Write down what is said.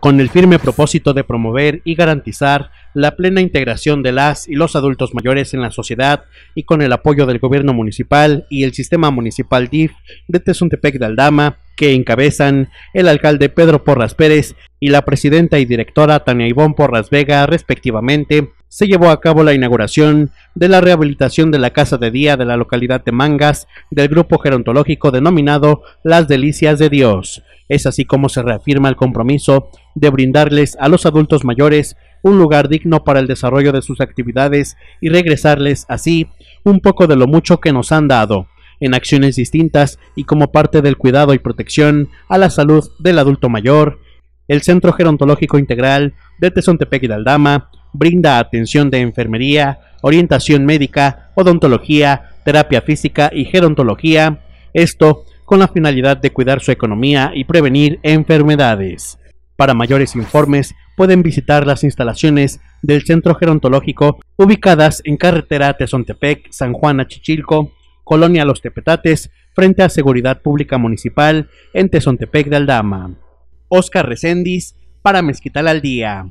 con el firme propósito de promover y garantizar la plena integración de las y los adultos mayores en la sociedad y con el apoyo del gobierno municipal y el sistema municipal DIF de Tezuntepec de Aldama, que encabezan el alcalde Pedro Porras Pérez y la presidenta y directora Tania Ivón Porras Vega, respectivamente, se llevó a cabo la inauguración de la rehabilitación de la casa de día de la localidad de Mangas del grupo gerontológico denominado Las Delicias de Dios, es así como se reafirma el compromiso de brindarles a los adultos mayores un lugar digno para el desarrollo de sus actividades y regresarles así un poco de lo mucho que nos han dado en acciones distintas y como parte del cuidado y protección a la salud del adulto mayor, el Centro Gerontológico Integral de Tezontepec y Daldama brinda atención de enfermería, orientación médica, odontología, terapia física y gerontología, esto con la finalidad de cuidar su economía y prevenir enfermedades. Para mayores informes pueden visitar las instalaciones del Centro Gerontológico ubicadas en carretera Tezontepec, San Juan Chichilco, Colonia Los Tepetates, frente a Seguridad Pública Municipal en Tezontepec de Aldama. Oscar Recendis para Mezquital al Día.